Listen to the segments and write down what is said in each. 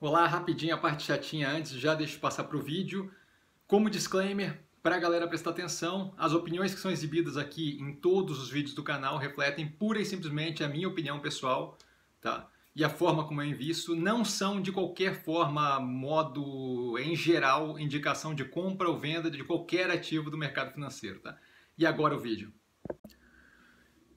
Olá, rapidinho a parte chatinha antes, já deixo passar para o vídeo. Como disclaimer, para a galera prestar atenção, as opiniões que são exibidas aqui em todos os vídeos do canal refletem pura e simplesmente a minha opinião pessoal, tá? E a forma como eu invisto não são de qualquer forma, modo em geral, indicação de compra ou venda de qualquer ativo do mercado financeiro, tá? E agora o vídeo.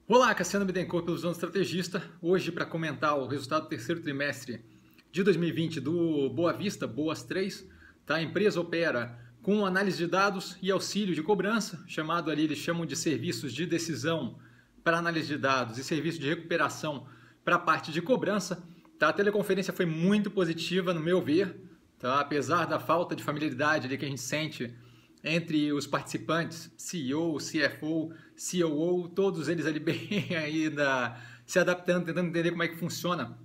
Olá, Cassiano Bidencourt, pelo Zona Estrategista. Hoje, para comentar o resultado do terceiro trimestre de 2020 do Boa Vista, Boas 3, tá? a empresa opera com análise de dados e auxílio de cobrança, chamado ali, eles chamam de serviços de decisão para análise de dados e serviço de recuperação para a parte de cobrança. Tá? A teleconferência foi muito positiva, no meu ver, tá? apesar da falta de familiaridade ali que a gente sente entre os participantes, CEO, CFO, COO, todos eles ali bem ainda se adaptando, tentando entender como é que funciona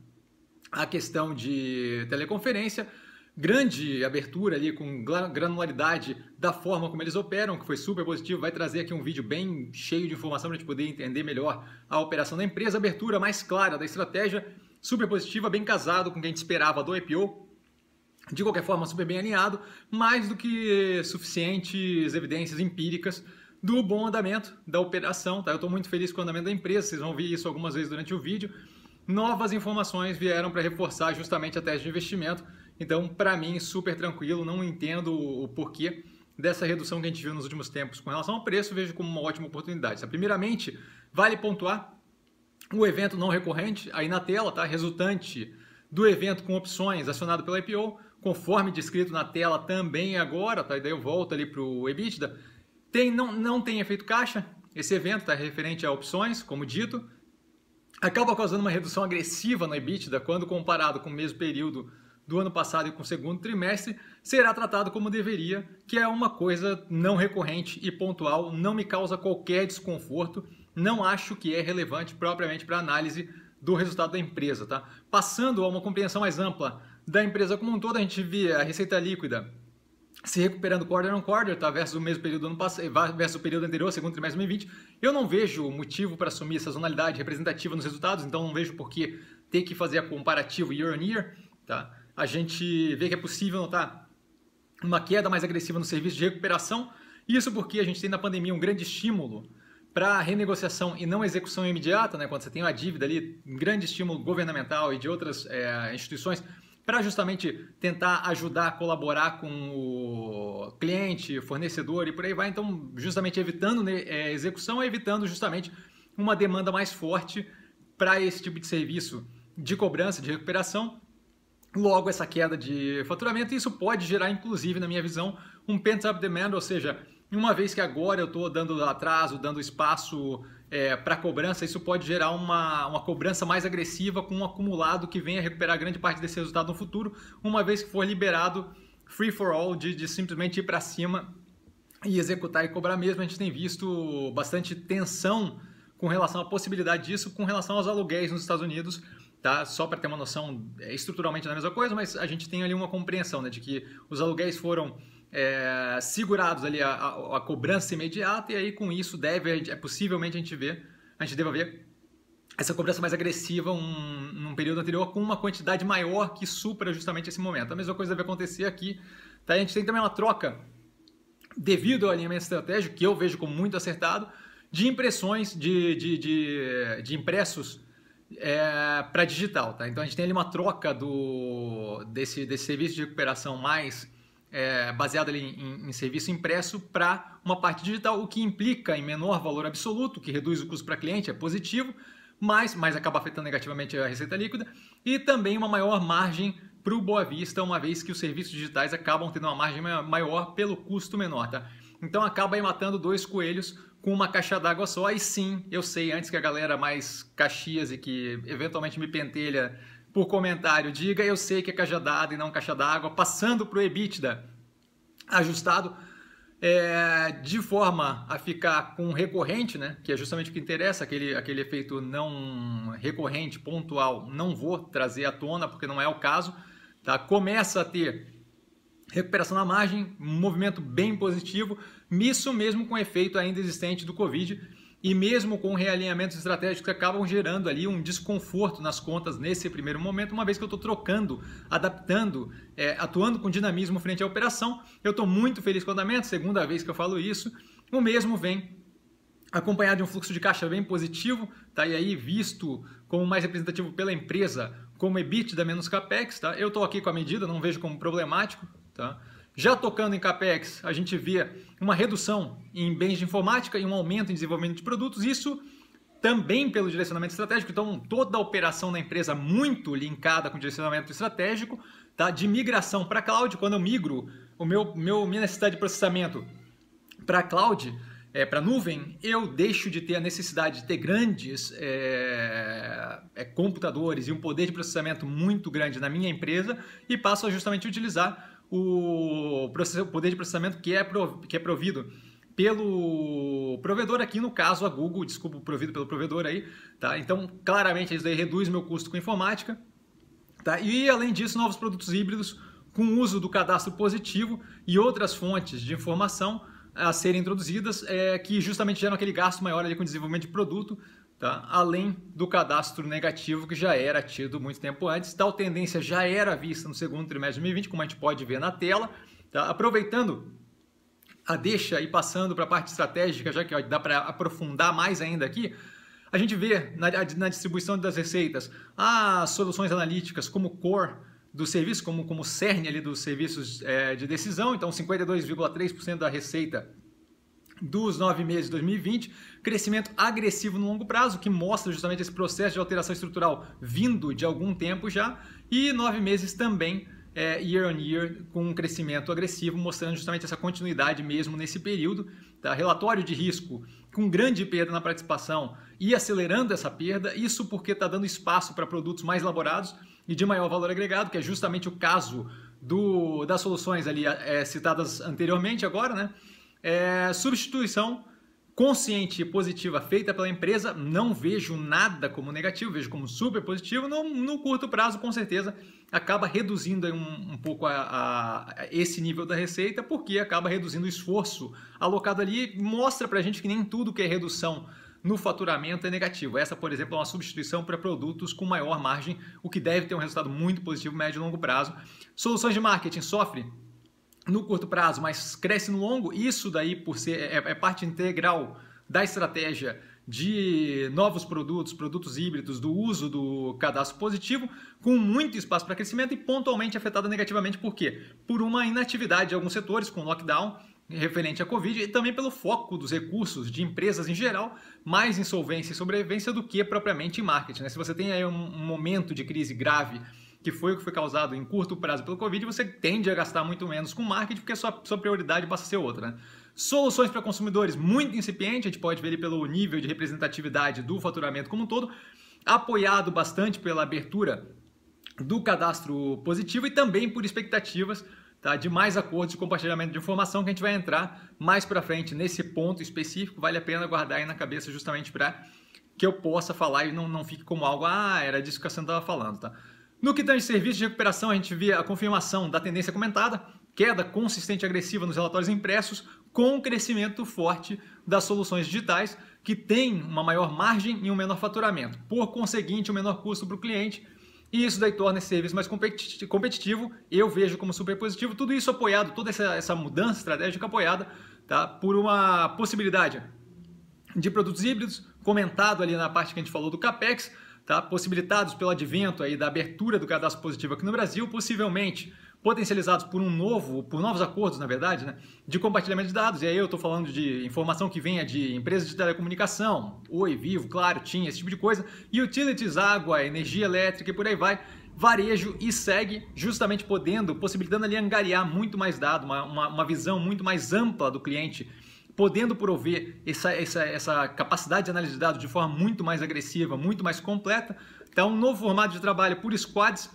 a questão de teleconferência, grande abertura ali com granularidade da forma como eles operam, que foi super positivo, vai trazer aqui um vídeo bem cheio de informação para a gente poder entender melhor a operação da empresa, abertura mais clara da estratégia, super positiva, bem casado com o que a gente esperava do IPO, de qualquer forma super bem alinhado, mais do que suficientes evidências empíricas do bom andamento da operação, tá? Eu estou muito feliz com o andamento da empresa, vocês vão ver isso algumas vezes durante o vídeo, novas informações vieram para reforçar justamente a tese de investimento. Então, para mim, super tranquilo, não entendo o porquê dessa redução que a gente viu nos últimos tempos com relação ao preço, vejo como uma ótima oportunidade. Primeiramente, vale pontuar o evento não recorrente aí na tela, tá? Resultante do evento com opções acionado pela IPO, conforme descrito na tela também agora, tá? E daí eu volto ali para o EBITDA. Tem, não, não tem efeito caixa, esse evento está referente a opções, como dito, acaba causando uma redução agressiva na EBITDA quando comparado com o mesmo período do ano passado e com o segundo trimestre, será tratado como deveria, que é uma coisa não recorrente e pontual, não me causa qualquer desconforto, não acho que é relevante propriamente para análise do resultado da empresa, tá? Passando a uma compreensão mais ampla da empresa como um todo, a gente vê a receita líquida se recuperando quarter on quarter, tá? Versus o mesmo período do ano passado, eh, versus o período anterior, segundo trimestre de 2020. Eu não vejo motivo para assumir sazonalidade representativa nos resultados, então não vejo por que ter que fazer a comparativo year on year, tá? A gente vê que é possível notar uma queda mais agressiva no serviço de recuperação, isso porque a gente tem na pandemia um grande estímulo para renegociação e não execução imediata, né? Quando você tem uma dívida ali, um grande estímulo governamental e de outras é, instituições para justamente tentar ajudar a colaborar com o cliente, fornecedor e por aí vai. Então, justamente evitando né, é, execução, evitando justamente uma demanda mais forte para esse tipo de serviço de cobrança, de recuperação. Logo, essa queda de faturamento, isso pode gerar, inclusive, na minha visão, um pent-up demand, ou seja, e uma vez que agora eu estou dando atraso, dando espaço é, para cobrança, isso pode gerar uma, uma cobrança mais agressiva com um acumulado que venha recuperar grande parte desse resultado no futuro, uma vez que for liberado free for all de, de simplesmente ir para cima e executar e cobrar mesmo. A gente tem visto bastante tensão com relação à possibilidade disso, com relação aos aluguéis nos Estados Unidos, tá? Só para ter uma noção, é, estruturalmente é a mesma coisa, mas a gente tem ali uma compreensão né, de que os aluguéis foram é, segurados ali a, a, a, cobrança imediata e aí com isso deve, é, possivelmente a gente vê, a gente deva ver essa cobrança mais agressiva um, num período anterior com uma quantidade maior que supra justamente esse momento. A mesma coisa deve acontecer aqui. Tá? A gente tem também uma troca devido ao alinhamento estratégico, que eu vejo como muito acertado, de impressões, de, de, de, de impressos é, para digital, tá? Então a gente tem ali uma troca do, desse, desse serviço de recuperação mais é, baseado ali em, em serviço impresso para uma parte digital, o que implica em menor valor absoluto, que reduz o custo para cliente, é positivo, mas, mas acaba afetando negativamente a receita líquida, e também uma maior margem para o Boa Vista, uma vez que os serviços digitais acabam tendo uma margem maior pelo custo menor, tá? Então acaba aí matando dois coelhos com uma caixa d'água só. Aí sim, eu sei, antes que a galera mais caxias e que eventualmente me pentelha por comentário diga, eu sei que é caixa d'água e não caixa d'água, passando para o EBITDA ajustado, é, de forma a ficar com recorrente, né, que é justamente o que interessa, aquele, aquele efeito não recorrente, pontual, não vou trazer à tona porque não é o caso, tá? começa a ter recuperação na margem, um movimento bem positivo, isso mesmo com o efeito ainda existente do Covid e mesmo com realinhamentos estratégicos que acabam gerando ali um desconforto nas contas nesse primeiro momento, uma vez que eu estou trocando, adaptando, é, atuando com dinamismo frente à operação. Eu estou muito feliz com o andamento, segunda vez que eu falo isso. O mesmo vem acompanhado de um fluxo de caixa bem positivo, tá? e aí visto como mais representativo pela empresa como EBITDA menos CAPEX, tá? Eu estou aqui com a medida, não vejo como problemático, tá? Já tocando em CAPEX, a gente via uma redução em bens de informática e um aumento em desenvolvimento de produtos, isso também pelo direcionamento estratégico, então toda a operação da empresa muito linkada com direcionamento estratégico, tá? De migração para cloud, quando eu migro o meu, meu minha necessidade de processamento para cloud, é, para a nuvem, eu deixo de ter a necessidade de ter grandes é, é, computadores e um poder de processamento muito grande na minha empresa e passo a justamente utilizar o, o poder de processamento que é, prov, que é provido pelo provedor aqui, no caso a Google, desculpa, provido pelo provedor aí, tá? Então, claramente isso daí reduz meu custo com informática, tá? E além disso, novos produtos híbridos com uso do cadastro positivo e outras fontes de informação a serem introduzidas, é, que justamente geram aquele gasto maior ali com desenvolvimento de produto, tá? além do cadastro negativo que já era tido muito tempo antes. Tal tendência já era vista no segundo trimestre de 2020, como a gente pode ver na tela. Tá? Aproveitando a deixa e passando para a parte estratégica, já que ó, dá para aprofundar mais ainda aqui, a gente vê na, na distribuição das receitas as ah, soluções analíticas como Core, do serviço, como, como cerne ali dos serviços é, de decisão. Então, 52,3% da receita dos nove meses de 2020, crescimento agressivo no longo prazo, que mostra justamente esse processo de alteração estrutural vindo de algum tempo já, e nove meses também é, year on year com um crescimento agressivo, mostrando justamente essa continuidade mesmo nesse período. Tá? Relatório de risco com grande perda na participação e acelerando essa perda, isso porque está dando espaço para produtos mais elaborados e de maior valor agregado, que é justamente o caso do, das soluções ali é, citadas anteriormente agora, né? É, substituição consciente e positiva feita pela empresa, não vejo nada como negativo, vejo como super positivo. No, no curto prazo, com certeza, acaba reduzindo um, um pouco a, a, a esse nível da receita, porque acaba reduzindo o esforço alocado ali. Mostra para a gente que nem tudo que é redução no faturamento é negativo. Essa, por exemplo, é uma substituição para produtos com maior margem, o que deve ter um resultado muito positivo médio e longo prazo. Soluções de marketing sofre no curto prazo, mas cresce no longo. Isso daí por ser é, é parte integral da estratégia de novos produtos, produtos híbridos, do uso do cadastro positivo, com muito espaço para crescimento e pontualmente afetada negativamente por quê? Por uma inatividade de alguns setores com lockdown referente à Covid e também pelo foco dos recursos de empresas em geral, mais em solvência e sobrevivência do que propriamente em marketing. Né? Se você tem aí um, momento de crise grave que foi o que foi causado em curto prazo pelo Covid, você tende a gastar muito menos com marketing porque sua, sua prioridade passa a ser outra. Né? Soluções para consumidores muito incipiente, a gente pode ver ele pelo nível de representatividade do faturamento como um todo, apoiado bastante pela abertura do cadastro positivo e também por expectativas tá? de mais acordos de compartilhamento de informação que a gente vai entrar mais para frente nesse ponto específico. Vale a pena guardar aí na cabeça justamente para que eu possa falar e não, não fique como algo, ah, era disso que a Sandra estava falando. Tá? No que tange serviço de recuperação, a gente via a confirmação da tendência comentada, queda consistente e agressiva nos relatórios impressos, com o crescimento forte das soluções digitais, que têm uma maior margem e um menor faturamento. Por conseguinte, um menor custo para o cliente, e isso daí torna esse serviço mais competitivo, eu vejo como super positivo. Tudo isso apoiado, toda essa, essa mudança estratégica apoiada tá, por uma possibilidade de produtos híbridos, comentado ali na parte que a gente falou do CAPEX, tá, possibilitados pelo advento aí da abertura do cadastro positivo aqui no Brasil, possivelmente potencializados por um novo, por novos acordos, na verdade, né, de compartilhamento de dados. E aí eu estou falando de informação que venha de empresas de telecomunicação, Oi, Vivo, Claro, TIM, esse tipo de coisa, utilities, água, energia elétrica e por aí vai, varejo e segue, justamente podendo, possibilitando ali angariar muito mais dado, uma, uma, uma visão muito mais ampla do cliente podendo prover essa, essa, essa, capacidade de análise de dados de forma muito mais agressiva, muito mais completa. Então, um novo formato de trabalho por squads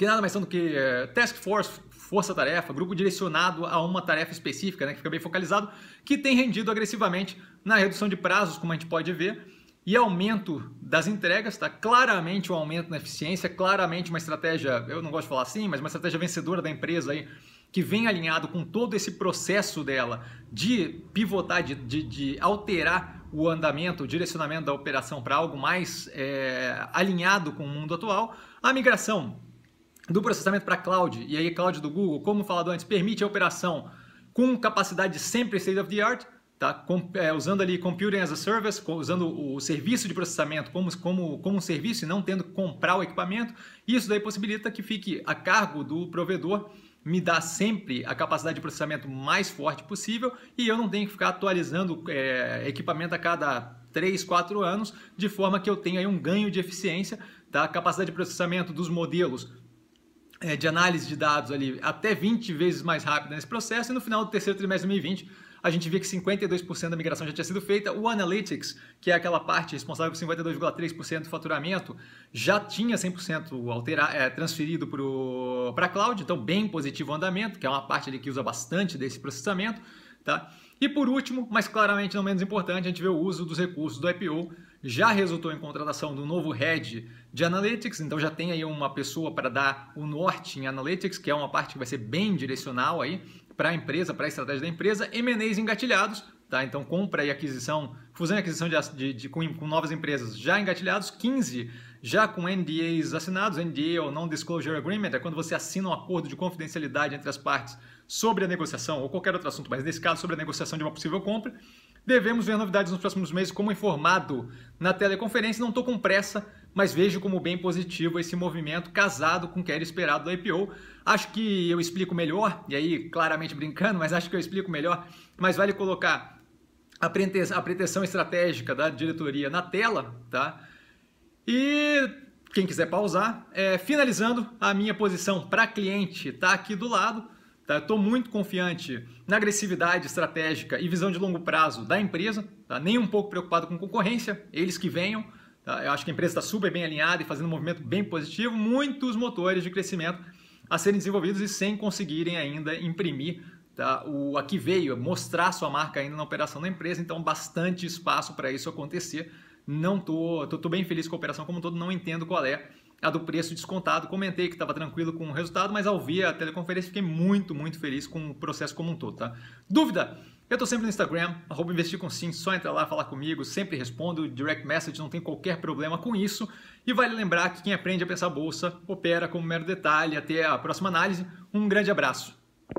que nada mais são do que é, task force, força-tarefa, grupo direcionado a uma tarefa específica, né, que fica bem focalizado, que tem rendido agressivamente na redução de prazos, como a gente pode ver, e aumento das entregas, tá? Claramente um aumento na eficiência, claramente uma estratégia, eu não gosto de falar assim, mas uma estratégia vencedora da empresa aí, que vem alinhado com todo esse processo dela de pivotar, de, de, de alterar o andamento, o direcionamento da operação para algo mais é, alinhado com o mundo atual. A migração do processamento para cloud, e aí cloud do Google, como falado antes, permite a operação com capacidade sempre state of the art, tá? Com, é, usando ali Computing as a Service, usando o serviço de processamento como, como, como um serviço e não tendo que comprar o equipamento. Isso daí possibilita que fique a cargo do provedor me dá sempre a capacidade de processamento mais forte possível e eu não tenho que ficar atualizando é, equipamento a cada 3, 4 anos, de forma que eu tenha um ganho de eficiência da tá? capacidade de processamento dos modelos é, de análise de dados ali até 20 vezes mais rápido nesse processo, e no final do terceiro trimestre de 2020 a gente via que 52% da migração já tinha sido feita, o Analytics, que é aquela parte responsável por 52,3% do faturamento, já tinha 100% altera é, transferido para a cloud, então bem positivo o andamento, que é uma parte ali que usa bastante desse processamento, tá? E por último, mas claramente não menos importante, a gente vê o uso dos recursos do IPO, já resultou em contratação do novo head de analytics, então já tem aí uma pessoa para dar o norte em analytics, que é uma parte que vai ser bem direcional aí para a empresa, para a estratégia da empresa, M&As engatilhados, tá? Então compra e aquisição, fusão e aquisição de, de, de com, com, novas empresas já engatilhados, 15 já com NDAs assinados, NDA ou Non-Disclosure Agreement, é quando você assina um acordo de confidencialidade entre as partes sobre a negociação ou qualquer outro assunto, mas nesse caso sobre a negociação de uma possível compra, Devemos ver novidades nos próximos meses, como informado na teleconferência. Não estou com pressa, mas vejo como bem positivo esse movimento casado com o que era esperado da IPO. Acho que eu explico melhor, e aí claramente brincando, mas acho que eu explico melhor. Mas vale colocar a pretensão estratégica da diretoria na tela, tá? E quem quiser pausar, é, finalizando, a minha posição para cliente está aqui do lado. Tá? Estou muito confiante na agressividade estratégica e visão de longo prazo da empresa, tá? nem um pouco preocupado com concorrência, eles que venham. Tá? Eu acho que a empresa está super bem alinhada e fazendo um movimento bem positivo, muitos motores de crescimento a serem desenvolvidos e sem conseguirem ainda imprimir tá? o a que veio, é mostrar sua marca ainda na operação da empresa, então bastante espaço para isso acontecer. Não tô, tô, tô bem feliz com a operação como um todo, não entendo qual é a do preço descontado. Comentei que estava tranquilo com o resultado, mas ao ver a teleconferência fiquei muito, muito feliz com o processo como um todo, tá? Dúvida? Eu estou sempre no Instagram, arroba investir com sim, só entra lá, falar comigo, sempre respondo, direct message, não tem qualquer problema com isso. E vale lembrar que quem aprende a pensar bolsa opera como mero detalhe. Até a próxima análise. Um grande abraço.